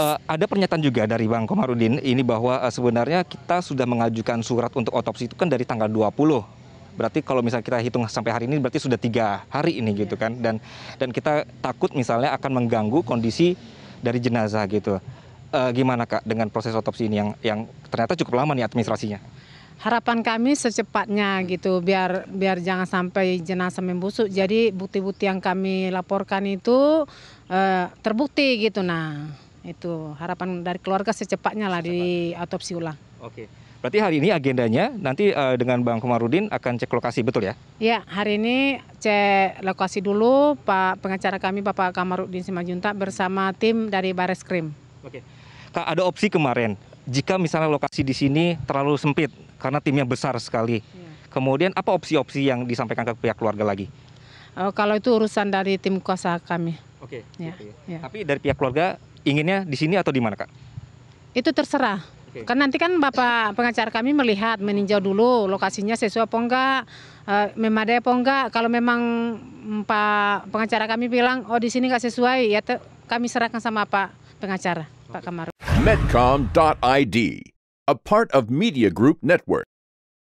Eh, ada pernyataan juga dari Bang Komarudin ini bahwa eh, sebenarnya kita sudah mengajukan surat untuk otopsi itu kan dari tanggal 20 berarti kalau misalnya kita hitung sampai hari ini berarti sudah tiga hari ini gitu kan dan dan kita takut misalnya akan mengganggu kondisi dari jenazah gitu Uh, gimana kak dengan proses otopsi ini yang yang ternyata cukup lama nih administrasinya harapan kami secepatnya gitu biar biar jangan sampai jenazah membusuk jadi bukti-bukti yang kami laporkan itu uh, terbukti gitu nah itu harapan dari keluarga secepatnya lah di otopsi ulang. Oke. Berarti hari ini agendanya nanti uh, dengan Bang Komarudin akan cek lokasi betul ya? Iya, hari ini cek lokasi dulu Pak pengacara kami Bapak Kamarudin Simajunta bersama tim dari Bares Krim. Oke. Kak, ada opsi kemarin jika misalnya lokasi di sini terlalu sempit karena timnya besar sekali. Ya. Kemudian apa opsi-opsi yang disampaikan ke pihak keluarga lagi? Uh, kalau itu urusan dari tim kuasa kami. Oke. Okay. Ya. Okay. Gitu ya. ya. Tapi dari pihak keluarga inginnya di sini atau di mana kak? Itu terserah. Okay. Kan nanti kan bapak pengacara kami melihat meninjau dulu lokasinya sesuai apa enggak, e, memadai apa enggak. Kalau memang pak pengacara kami bilang oh di sini nggak sesuai ya kami serahkan sama pak pengacara okay. Pak Kamaru. Medcom.id, a part of Media Group Network.